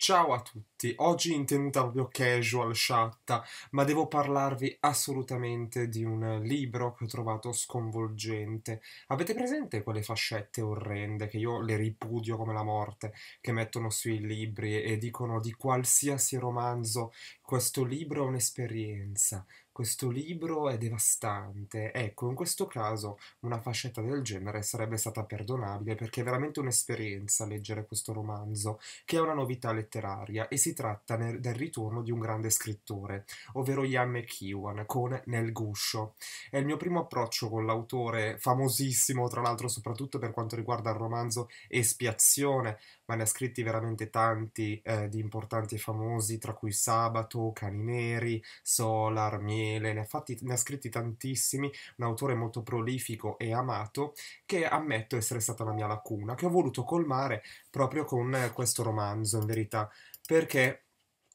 Ciao a tutti stretti, oggi in tenuta proprio casual, sciatta, ma devo parlarvi assolutamente di un libro che ho trovato sconvolgente. Avete presente quelle fascette orrende che io le ripudio come la morte, che mettono sui libri e dicono di qualsiasi romanzo questo libro è un'esperienza, questo libro è devastante. Ecco, in questo caso una fascetta del genere sarebbe stata perdonabile perché è veramente un'esperienza leggere questo romanzo, che è una novità letteraria e si si tratta nel, del ritorno di un grande scrittore, ovvero Ian McEwan con Nel Guscio. È il mio primo approccio con l'autore, famosissimo tra l'altro soprattutto per quanto riguarda il romanzo Espiazione, ma ne ha scritti veramente tanti eh, di importanti e famosi, tra cui Sabato, Cani Neri, Solar, Miele, ne ha, fatti, ne ha scritti tantissimi, un autore molto prolifico e amato che ammetto essere stata la mia lacuna, che ho voluto colmare proprio con questo romanzo, in verità perché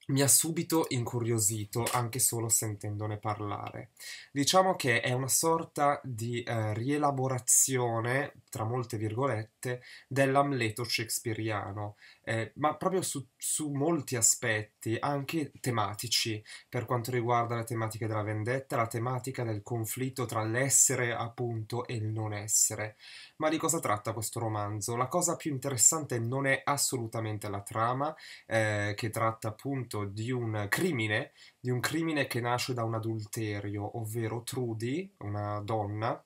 mi ha subito incuriosito anche solo sentendone parlare. Diciamo che è una sorta di eh, rielaborazione, tra molte virgolette, dell'Amleto shakespeariano, eh, ma proprio su, su, molti aspetti, anche tematici, per quanto riguarda la tematica della vendetta, la tematica del conflitto tra l'essere appunto e il non essere. Ma di cosa tratta questo romanzo? La cosa più interessante non è assolutamente la trama, eh, che tratta appunto di un crimine, di un crimine che nasce da un adulterio, ovvero Trudy, una donna,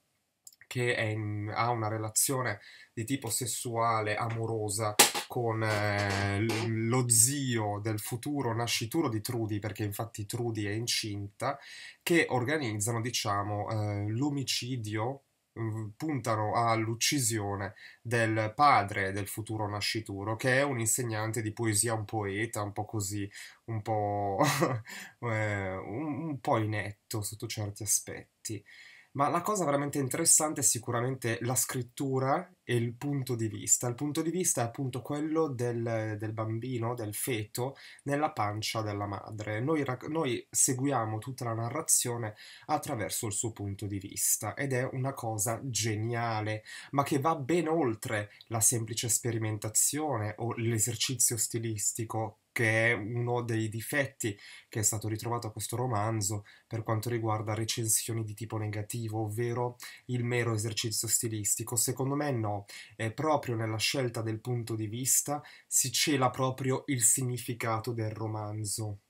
che in, ha una relazione di tipo sessuale, amorosa con eh, lo zio del futuro nascituro di Trudy, perché infatti Trudy è incinta, che organizzano, diciamo, eh, l'omicidio mm, puntano all'uccisione del padre del futuro nascituro, che è un insegnante di poesia, un poeta, un po' così, un po', eh, un, po' inetto sotto certi aspetti. Ma la cosa veramente interessante è sicuramente la scrittura il punto di vista. Il punto di vista è appunto quello del, del bambino, del feto, nella pancia della madre. Noi, noi, seguiamo tutta la narrazione attraverso il suo punto di vista ed è una cosa geniale, ma che va ben oltre la semplice sperimentazione o l'esercizio stilistico che è uno dei difetti che è stato ritrovato a questo romanzo per quanto riguarda recensioni di tipo negativo, ovvero il mero esercizio stilistico. Secondo me no, è proprio nella scelta del punto di vista si cela proprio il significato del romanzo.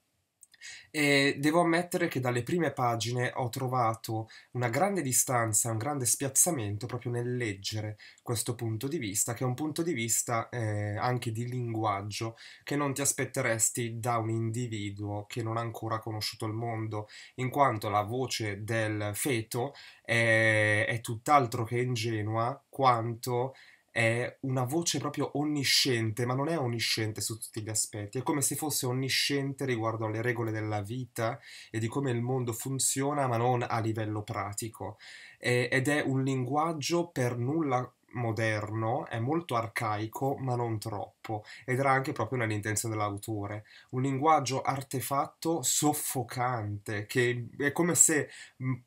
E devo ammettere che dalle prime pagine ho trovato una grande distanza, un grande spiazzamento proprio nel leggere questo punto di vista, che è un punto di vista eh, anche di linguaggio che non ti aspetteresti da un individuo che non ha ancora conosciuto il mondo, in quanto la voce del feto è, è tutt'altro che ingenua quanto è una voce proprio onnisciente, ma non è onnisciente su tutti gli aspetti, è come se fosse onnisciente riguardo alle regole della vita e di come il mondo funziona, ma non a livello pratico. È, ed è un linguaggio per nulla moderno, è molto arcaico, ma non troppo, ed era anche proprio nell'intenzione dell'autore. Un linguaggio artefatto soffocante, che è come se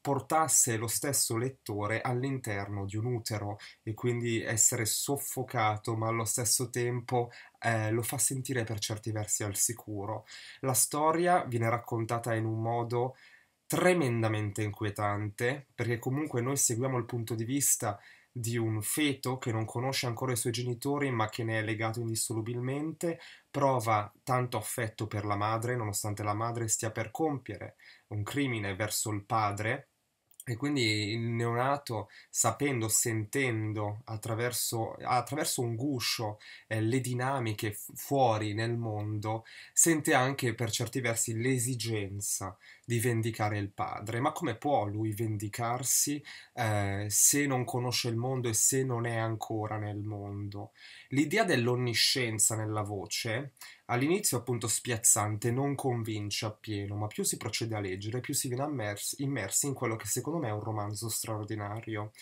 portasse lo stesso lettore all'interno di un utero, e quindi essere soffocato, ma allo stesso tempo eh, lo fa sentire per certi versi al sicuro. La storia viene raccontata in un modo tremendamente inquietante, perché comunque noi seguiamo il punto di vista di un feto che non conosce ancora i suoi genitori ma che ne è legato indissolubilmente, prova tanto affetto per la madre nonostante la madre stia per compiere un crimine verso il padre e quindi il neonato, sapendo, sentendo attraverso, attraverso un guscio eh, le dinamiche fuori nel mondo, sente anche per certi versi l'esigenza di vendicare il padre. Ma come può lui vendicarsi eh, se non conosce il mondo e se non è ancora nel mondo? L'idea dell'onniscienza nella voce all'inizio appunto spiazzante non convince appieno, ma più si procede a leggere, più si viene immersi, immersi in quello che secondo me è un romanzo straordinario,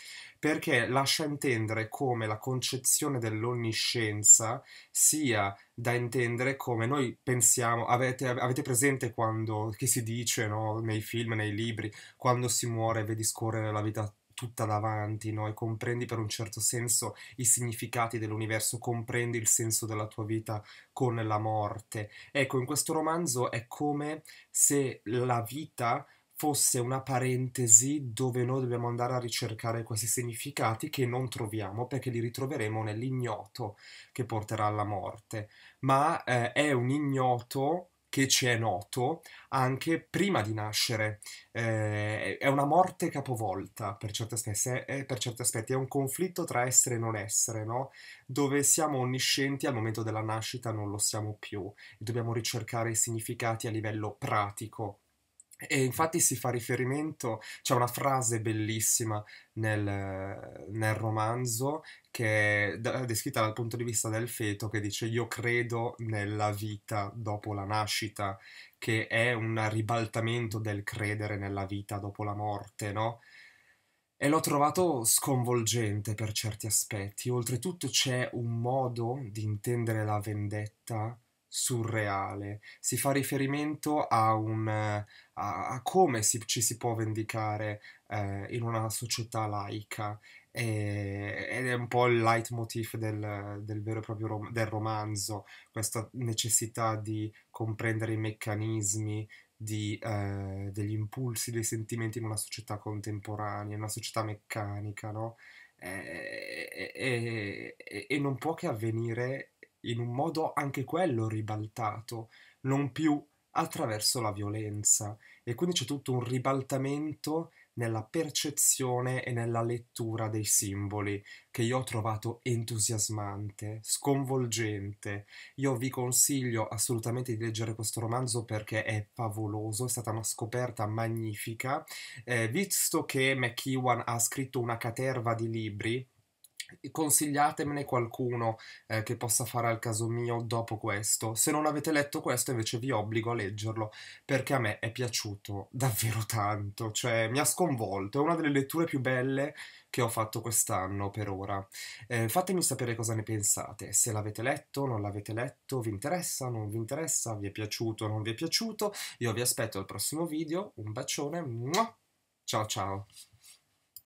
perché lascia intendere come la concezione dell'onniscienza sia da intendere come noi pensiamo, avete, avete presente quando, che si dice no, nei film, nei libri, quando si muore vedi scorrere la vita tutta davanti, no? e comprendi per un certo senso i significati dell'universo, comprendi il senso della tua vita con la morte. Ecco, in questo romanzo è come se la vita fosse una parentesi dove noi dobbiamo andare a ricercare questi significati che non troviamo perché li ritroveremo nell'ignoto che porterà alla morte, ma eh, è un ignoto che ci è noto anche prima di nascere. Eh, è una morte capovolta per certi, aspetti, eh, per certi aspetti, è un conflitto tra essere e non essere, no? dove siamo onniscienti al momento della nascita non lo siamo più e dobbiamo ricercare i significati a livello pratico e infatti si fa riferimento, c'è una frase bellissima nel, nel, romanzo che è descritta dal punto di vista del feto che dice io credo nella vita dopo la nascita, che è un ribaltamento del credere nella vita dopo la morte, no? E l'ho trovato sconvolgente per certi aspetti. Oltretutto c'è un modo di intendere la vendetta surreale, si fa riferimento a, un, a, a come si, ci si può vendicare eh, in una società laica e, ed è un po' il leitmotiv del, del vero e proprio rom- del romanzo, questa necessità di comprendere i meccanismi di, eh, degli impulsi, dei sentimenti in una società contemporanea, in una società meccanica, no? E, e, e non può che avvenire in un modo anche quello ribaltato, non più attraverso la violenza. E quindi c'è tutto un ribaltamento nella percezione e nella lettura dei simboli che io ho trovato entusiasmante, sconvolgente. Io vi consiglio assolutamente di leggere questo romanzo perché è favoloso, è stata una scoperta magnifica. Eh, visto che McEwan ha scritto una caterva di libri, consigliatemene qualcuno eh, che possa fare al caso mio dopo questo. Se non avete letto questo, invece vi obbligo a leggerlo perché a me è piaciuto davvero tanto, cioè mi ha sconvolto. È una delle letture più belle che ho fatto quest'anno per ora. Eh, fatemi sapere cosa ne pensate, se l'avete letto, non l'avete letto, vi interessa, non vi interessa, vi è piaciuto, non vi è piaciuto. Io vi aspetto al prossimo video, un bacione, ciao ciao!